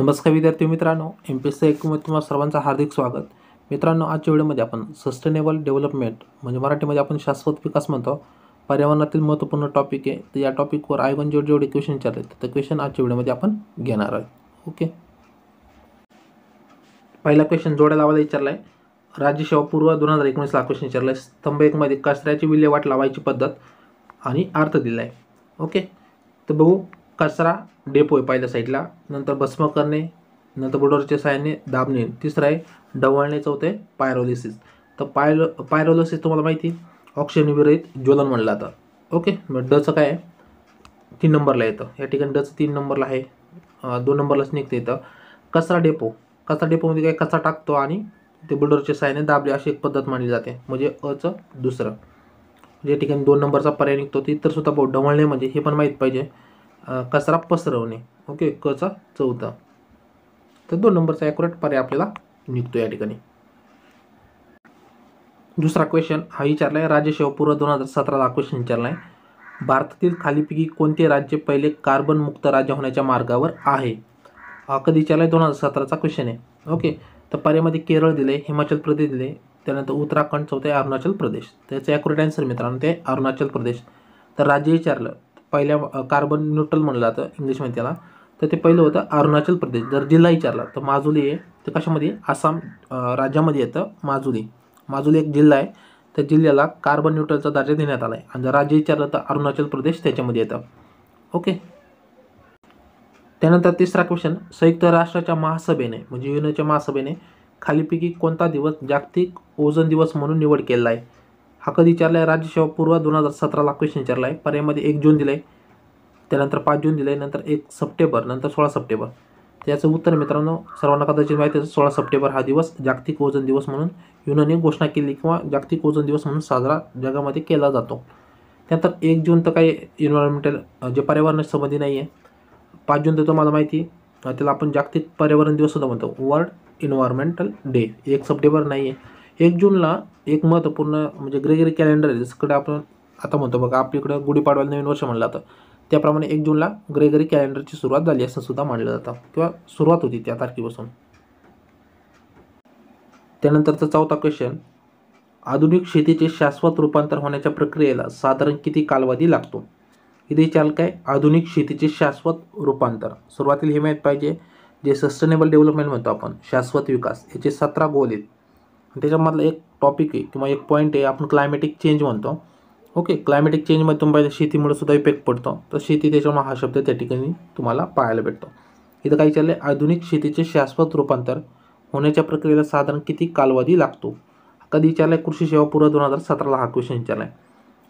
नमस्कार विद्यार्थी मित्रांनो एम पी एस सी एकमध्ये तुम्हाला सर्वांचं हार्दिक स्वागत मित्रांनो आजच्या व्हिडिओमध्ये आपण सस्टेनेबल डेव्हलपमेंट म्हणजे मराठीमध्ये आपण शाश्वत विकास म्हणतो पर्यावरणातील महत्त्वपूर्ण टॉपिक आहे तर या टॉपिकवर आयोगन जेवढे जेवढे क्वेश्चन विचारले तर क्वेश्चन आजच्या व्हिडिओमध्ये आपण घेणार आहोत ओके पहिला क्वेश्चन जोड्या लावायला विचारला आहे राज्यसेवा पूर्व दोन हजार एकोणीसला क्वेश्चन विचारला आहे स्तंभ एकमध्ये कचऱ्याची विल्हेवाट लावायची पद्धत आणि अर्थ दिला आहे ओके तर बघू कचरा डेपो आहे पहिल्या साईडला नंतर भस्म करणे नंतर बुडोरच्या सायने दाबणे तिसरं आहे डवळणे चौथं आहे पायरोलिसिस तर पायरो पायरोलिसिस तुम्हाला माहिती ऑक्सिजन विरहित ज्वलन म्हणलं जातं ओके मग डचं काय आहे तीन नंबरला येतं या ठिकाणी डचं तीन नंबरला आहे दोन नंबरलाच निघतं येतं कचरा डेपो कचरा डेपोमध्ये काय कचरा टाकतो आणि ते बुलडोरच्या सायने दाबले अशी एक पद्धत मानली जाते म्हणजे अचं दुसरं या ठिकाणी दोन नंबरचा पर्याय निघतो ती तर सुद्धा डवळणे म्हणजे हे पण माहीत पाहिजे कचरा पसरवणे ओके कचा चौथा तर दोन नंबरचा अॅक्युरेट पर्याय आपल्याला निघतो या ठिकाणी दुसरा क्वेश्चन हा विचारला आहे राज्य शेवपूर्व दोन हजार सतराला क्वेश्चन विचारला आहे भारतातील खालीपैकी कोणते राज्य पहिले कार्बन मुक्त राज्य होण्याच्या मार्गावर आहे हा कधी विचारला आहे दोन हजार सतराचा क्वेश्चन आहे ओके तर पर्यामध्ये केरळ दिले हिमाचल प्रदेश दिले त्यानंतर उत्तराखंड चौथे अरुणाचल प्रदेश त्याचं अॅक्युरेट आन्सर मित्रांनो ते अरुणाचल प्रदेश तर राज्य विचारलं पहिल्या कार्बन न्यूट्रल म्हणलं जातं इंग्लिशमध्ये त्याला तर ते पहिलं होतं अरुणाचल प्रदेश जर जिल्हा विचारला तर माजुली आहे तर कशामध्ये आसाम राज्यामध्ये येतं माजुली माजुली एक जिल्हा आहे त्या जिल्ह्याला कार्बन न्यूट्रलचा दर्जा देण्यात आला आहे आणि जर राज्य विचारलं तर अरुणाचल प्रदेश त्याच्यामध्ये येतं ओके त्यानंतर तिसरा क्वेश्चन संयुक्त राष्ट्राच्या महासभेने म्हणजे युनोच्या महासभेने खालीपैकी कोणता दिवस जागतिक ओझोन दिवस म्हणून निवड केलेला आहे हा कधी विचारला आहे राज्यसेवा पूर्व दोन हजार सतराला क्वेश्चन विचारला आहे पर्यायमध्ये एक जून दिलं आहे त्यानंतर पाच जून दिलं आहे नंतर एक सप्टेंबर नंतर सोळा सप्टेंबर त्याचं उत्तर मित्रांनो सर्वांना कदाचित माहिती तर सोळा सप्टेंबर हा दिवस जागतिक ओजन दिवस म्हणून युनाने घोषणा केली किंवा जागतिक ओजन दिवस म्हणून साजरा जगामध्ये केला जातो त्यानंतर एक जून तर काही इन्व्हायरमेंटल जे पर्यावरणाशी संबंधी नाही आहे पाच जून तर तुम्हाला माहिती त्याला आपण जागतिक पर्यावरण दिवस सुद्धा म्हणतो वर्ल्ड इन्व्हायरमेंटल डे एक सप्टेंबर नाही आहे एक जूनला एक महत्त्वपूर्ण म्हणजे ग्रेगरी कॅलेंडर आहे जसकडे आपण आता म्हणतो बघा आपल्याकडं गुढीपाडवायला नवीन वर्ष म्हणलं जातं त्याप्रमाणे एक जूनला ग्रेगरी कॅलेंडरची सुरुवात झाली असं सुद्धा मानलं जातं किंवा सुरुवात होती त्या तारखेपासून त्यानंतरचा चौथा क्वेश्चन आधुनिक शेतीचे शाश्वत रूपांतर होण्याच्या प्रक्रियेला साधारण किती कालवधी लागतो इथे चाल काय आधुनिक शेतीचे शाश्वत रूपांतर सुरुवातीला हे माहीत पाहिजे जे सस्टेनेबल डेव्हलपमेंट म्हणतो आपण शाश्वत विकास याचे सतरा गोल आहेत त्याच्यामधला एक टॉपिक आहे किंवा एक पॉईंट आहे आपण क्लायमॅटिक चेंज म्हणतो ओके क्लायमॅटिक चेंजमध्ये तुम्हाला शेतीमुळे सुद्धा इफेक्ट पडतो तर शेती त्याच्यामुळे हा शब्द त्या ठिकाणी तुम्हाला पाहायला भेटतो इथं काय चाललं आहे आधुनिक शेतीचे शाश्वत रूपांतर होण्याच्या प्रक्रियेला साधारण किती कालावधी लागतो कधी विचारलाय आहे कृषी सेवा पूर्व दोन हजार सतराला हा क्वेश्चन विचारला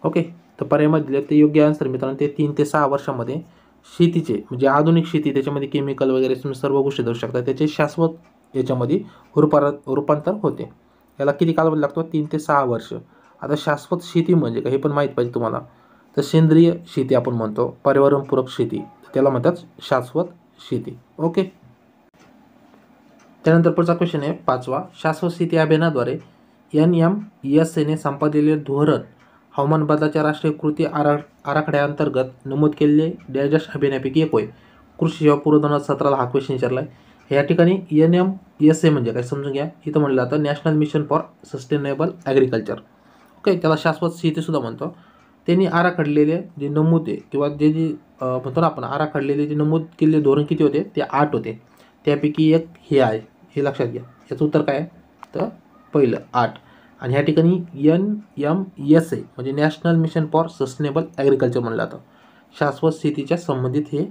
ओके तर पर्याय दिले ते योग्य आन्सर मित्रांनो ते तीन ते सहा वर्षामध्ये शेतीचे म्हणजे आधुनिक शेती त्याच्यामध्ये केमिकल वगैरे तुम्ही सर्व गोष्टी देऊ शकता त्याचे शाश्वत याच्यामध्ये रूपार रूपांतर होते याला किती कालावधी लागतो तीन ते सहा वर्ष आता शाश्वत शेती म्हणजे काय हे पण माहीत पाहिजे तुम्हाला तर सेंद्रिय शेती आपण म्हणतो पर्यावरणपूरक शेती त्याला म्हणतात शाश्वत शेती ओके त्यानंतर पुढचा क्वेश्चन आहे पाचवा शाश्वत शेती अभियानाद्वारे एन एम एस एने संपादलेले धोरण हवामान बदलाच्या राष्ट्रीय कृती आरा आराखड्याअंतर्गत नमूद केलेले डॅजस्ट अभियानापैकी एक होय कृषी सेवा हजार सतराला हा क्वेश्चन विचारला आहे या ठिकाणी N M S e A म्हणजे काय समजून घ्या इथं म्हटलं जातं national mission for sustainable agriculture okay त्याला शाश्वत शेतीसुद्धा म्हणतो त्यांनी आराखडलेले जे आहे किंवा जे जे म्हणतो ना आपण आराखडलेले जे नमूद केलेले धोरण किती होते ते आठ होते त्यापैकी एक हे आहे हे लक्षात घ्या याचं उत्तर काय आहे तर पहिलं आठ आणि ह्या ठिकाणी एन एम एस ए म्हणजे national mission for sustainable agriculture म्हणलं जातं शाश्वत शेतीच्या संबंधित हे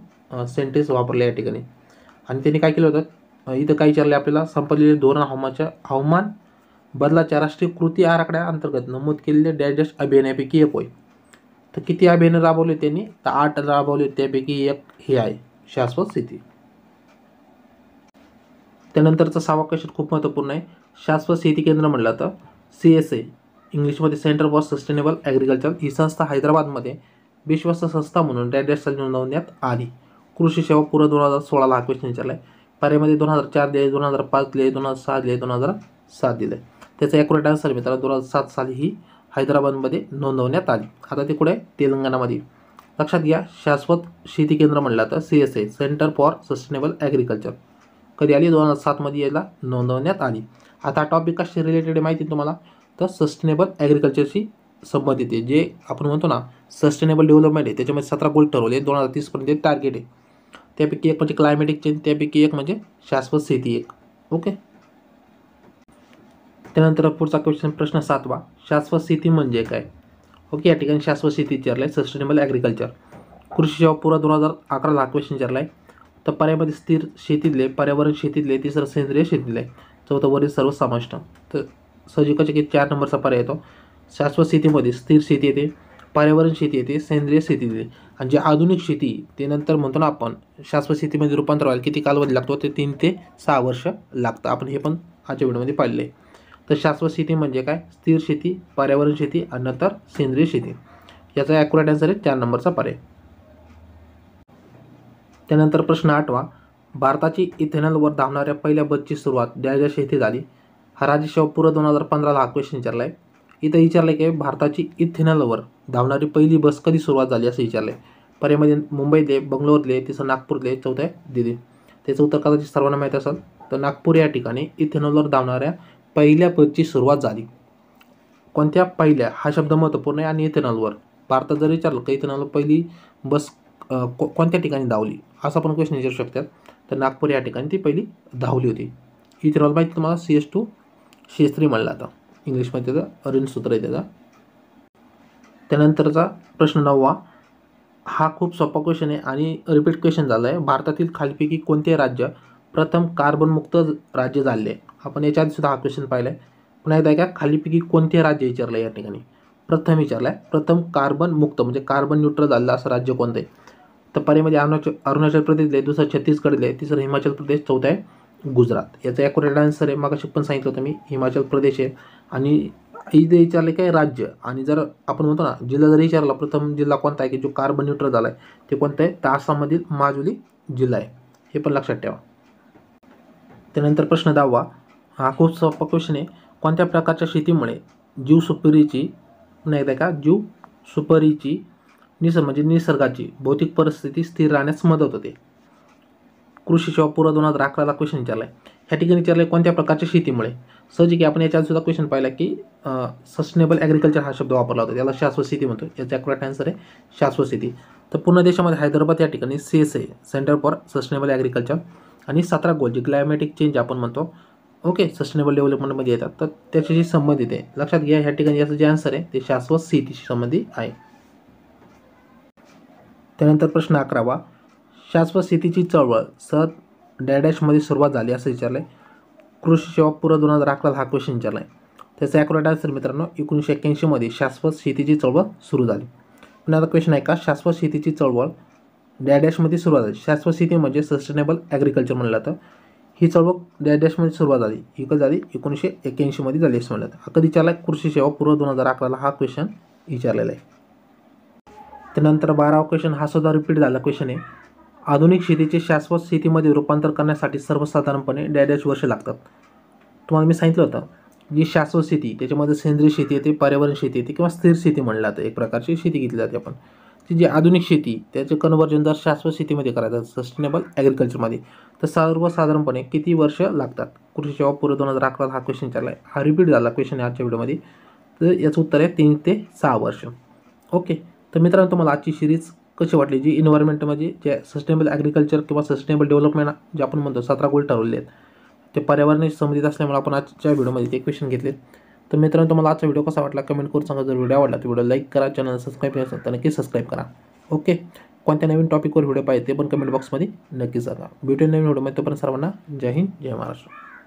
सेंटेन्स वापरले या ठिकाणी आणि त्यांनी काय केलं होतं इथं काय विचारले आपल्याला संपलेले धोरण हवामानच्या हवामान बदलाच्या राष्ट्रीय कृती आराखड्या अंतर्गत नमूद केलेले डॅश अभियानापैकी एक होय तर किती अभियान राबवले त्यांनी तर आठ राबवले त्यापैकी एक हे आहे शाश्वत शेती त्यानंतरचा सहावा क्वेश्चन खूप महत्त्वपूर्ण आहे शाश्वत शेती केंद्र म्हणलं तर सी एस ए इंग्लिशमध्ये सेंटर फॉर सस्टेनेबल ॲग्रिकल्चर ही संस्था हैदराबादमध्ये विश्वस्त संस्था म्हणून डॅश नोंदवण्यात आली कृषी सेवा पूर्ण दोन हजार सोळाला हा क्वेश्चन विचारला आहे पर्यायमध्ये दोन हजार चार दिले दोन हजार पाच दिले दोन हजार सहा दिले दोन हजार सात दिले त्याचा ॲक्युरेट आन्सर मित्रांनो दोन हजार सात साली ही हैदराबादमध्ये नोंदवण्यात आली आता ते कुठे आहे तेलंगणामध्ये लक्षात घ्या शाश्वत शेती केंद्र म्हणलं तर C S A centre for sustainable agriculture कधी आली दोन हजार सातमध्ये याला नोंदवण्यात आली आता टॉपिक कशी रिलेटेड माहिती तुम्हाला तर सस्टेनेबल ॲग्रिकल्चरशी संबंधित आहे जे आपण म्हणतो ना सस्टेनेबल डेव्हलपमेंट आहे त्याच्यामध्ये सतरा गोल ठरवले दोन हजार तीसपर्यंत टार्गेट आहे त्यापैकी एक म्हणजे क्लायमॅटिक चेंज त्यापैकी एक म्हणजे शाश्वत स्थिती एक ओके त्यानंतर पुढचा क्वेश्चन प्रश्न सातवा शाश्वत स्थिती म्हणजे काय ओके या ठिकाणी शाश्वत स्थिती विचारलं आहे सस्टेनेबल ॲग्रिकल्चर कृषी सेवा पुरा दोन हजार अकराला क्वेश्चन विचारला आहे तर पर्यामध्ये स्थिर शेतीतले पर्यावरण शेतीतले तिसरं सेंद्रिय शेतीतले चौथं वरील सर्व समाविष्ट तर सहजिकाचे की चार नंबरचा पर्याय येतो शाश्वत स्थितीमध्ये स्थिर शेती येते पर्यावरण शेती येते सेंद्रिय शेती येते आणि जे आधुनिक शेती ते नंतर म्हणतो ना आपण शाश्वत शेतीमध्ये रूपांतर व्हायला किती कालावधी लागतो ते तीन ते सहा वर्ष लागतं आपण हे पण आजच्या व्हिडिओमध्ये पाहिले तर शाश्वत शेती म्हणजे काय स्थिर शेती पर्यावरण शेती आणि नंतर सेंद्रिय शेती याचा ॲक्युरेट आन्सर आहे चार नंबरचा पर्याय त्यानंतर प्रश्न आठवा भारताची इथेनॉलवर धावणाऱ्या पहिल्या बसची सुरुवात ज्या शेती झाली हा राजेशाव पुरं दोन हजार पंधराला हा क्वेश्चन विचारला आहे इथं विचारलं की भारताची इथेनॉलवर धावणारी पहिली बस कधी सुरुवात झाली असं विचारलं आहे पर्यामध्ये मुंबईतले बंगलोरले तिथं नागपूरले चौथं आहे दिदी त्याचं उत्तर कदाचित सर्वांना माहीत असेल तर नागपूर या ठिकाणी इथेनॉलवर धावणाऱ्या पहिल्या बसची सुरुवात झाली कोणत्या पहिल्या हा शब्द महत्त्वपूर्ण आहे आणि इथेनॉलवर भारतात जर विचारलं तर इथेनॉलवर पहिली बस कोणत्या ठिकाणी धावली असं पण क्वेश्चन विचारू शकतात तर नागपूर या ठिकाणी ती पहिली धावली होती इथेनॉल माहिती तुम्हाला C S two C S three म्हणलं आता इंग्लिशमध्ये त्याचा अरिण सूत्र आहे त्याचा त्यानंतरचा प्रश्न नववा हा खूप सोपा क्वेश्चन आहे आणि रिपीट क्वेश्चन झाला आहे भारतातील खालीपैकी कोणते राज्य प्रथम कार्बन मुक्त राज्य झाले आहे आपण याच्या सुद्धा हा क्वेश्चन पाहिला आहे पुन्हा एकदा का खालीपैकी कोणते राज्य विचारलं आहे या ठिकाणी प्रथम विचारलं आहे प्रथम कार्बन मुक्त म्हणजे कार्बन न्यूट्रल झालेलं असं राज्य कोणतं आहे तर अरुणाचल अरुणाचल प्रदेश आहे दुसरं छत्तीसगड आहे तिसरं हिमाचल प्रदेश चौथं आहे गुजरात याचा ॲक्युरेट आन्सर आहे मग पण सांगितलं होतं मी हिमाचल प्रदेश आहे आणि ही जे विचारले काय राज्य आणि जर आपण म्हणतो ना जिल्हा जर विचारला प्रथम जिल्हा कोणता आहे की जो कार्बन न्यूट्रल झाला आहे ते कोणतं आहे तर आसाममधील माजुली जिल्हा आहे हे पण लक्षात ठेवा त्यानंतर प्रश्न दहावा हा खूप सोपा क्वेश्चन आहे कोणत्या प्रकारच्या शेतीमुळे जीव सुपरीची नाही का जीव सुपारीची निसर्ग म्हणजे निसर्गाची भौतिक परिस्थिती स्थिर राहण्यास मदत होते कृषी सेवा पूर्व दोन हजार अकराला क्वेश्चन विचारला आहे ह्या ठिकाणी विचारलं आहे कोणत्या प्रकारच्या शेतीमुळे सहज की आपण याच्यात सुद्धा क्वेश्चन पाहिला की सस्टेनेबल ॲग्रिकल्चर हा शब्द वापरला होता त्याला शाश्वत शेती म्हणतो याचा अकरा आन्सर आहे शाश्वत शेती तर पूर्ण देशामध्ये हैदराबाद या ठिकाणी C S A centre for sustainable agriculture आणि सतरा गोल जे क्लायमॅटिक चेंज आपण म्हणतो ओके सस्टेनेबल डेव्हलपमेंटमध्ये येतात तर त्याच्याशी संबंधित आहे लक्षात घ्या ह्या ठिकाणी याचं जे आन्सर आहे ते शाश्वत शेतीशी संबंधित आहे त्यानंतर प्रश्न अकरावा शाश्वत शेतीची चळवळ सर डॅडॅशमध्ये सुरुवात झाली असं विचारलं आहे कृषी सेवा पूर्व दोन हजार अकरा हा क्वेश्चन विचारला आहे त्याचा ॲक्युरेट सर मित्रांनो एकोणीसशे एक्क्याऐंशीमध्ये शाश्वत शेतीची चळवळ सुरू झाली पण आता क्वेश्चन आहे का शाश्वत शेतीची चळवळ डॅडॅशमध्ये सुरुवात झाली शाश्वत शेती म्हणजे सस्टेनेबल ॲग्रिकल्चर म्हणलं जातं ही चळवळ डॅडॅशमध्ये सुरुवात झाली ही कधी झाली एकोणीसशे एक्क्याऐंशीमध्ये झाली असं म्हणलं जातं कधी विचारला कृषी सेवा पूर्व दोन हजार अकराला हा क्वेश्चन विचारलेला आहे त्यानंतर बारावा क्वेश्चन हा सुद्धा रिपीट झाला क्वेश्चन आहे आधुनिक शेतीचे शाश्वत शेतीमध्ये रूपांतर करण्यासाठी सर्वसाधारणपणे डॅडॅश वर्ष लागतात तुम्हाला मी सांगितलं होतं जी शाश्वत शेती त्याच्यामध्ये सेंद्रिय शेती येते पर्यावरण शेती येते किंवा स्थिर शेती म्हणलं जातं एक प्रकारची शेती घेतली जाते आपण ती जी आधुनिक शेती त्याचे कन्वर्जन जर शाश्वत शेतीमध्ये करायचं सस्टेनेबल ॲग्रिकल्चरमध्ये तर सर्वसाधारणपणे किती वर्ष लागतात कृषी सेवा पूर्व दोन हजार अकरा हा क्वेश्चन विचारला आहे हा रिपीट झाला क्वेश्चन आजच्या व्हिडिओमध्ये तर याचं उत्तर आहे तीन ते सहा वर्ष ओके तर मित्रांनो तुम्हाला आजची सिरीज कशी वाटली जी इन्व्हायरमेंट म्हणजे जे सस्टेनेबल ॲग्रिकल्चर किंवा सस्टेनेबल डेव्हलपमेंट जे आपण म्हणतो सतरा गोल ठरवले आहेत ते पर्यावरणाशी संबंधित असल्यामुळे आपण आजच्या व्हिडिओमध्ये ते क्वेश्चन घेतले तर मित्रांनो तुम्हाला आजचा व्हिडिओ कसा वाटला कमेंट करून सांगा जर व्हिडिओ आवडला तर व्हिडिओ लाईक करा चॅनल सबस्क्राईब केलं असेल तर नक्की सबस्क्राईब करा ओके कोणत्या नवीन टॉपिकवर व्हिडिओ पाहिजे ते पण कमेंट बॉक्समध्ये नक्की सांगा ब्युटी नवीन व्हिडिओमध्ये पण सर्वांना जय हिंद जय महाराष्ट्र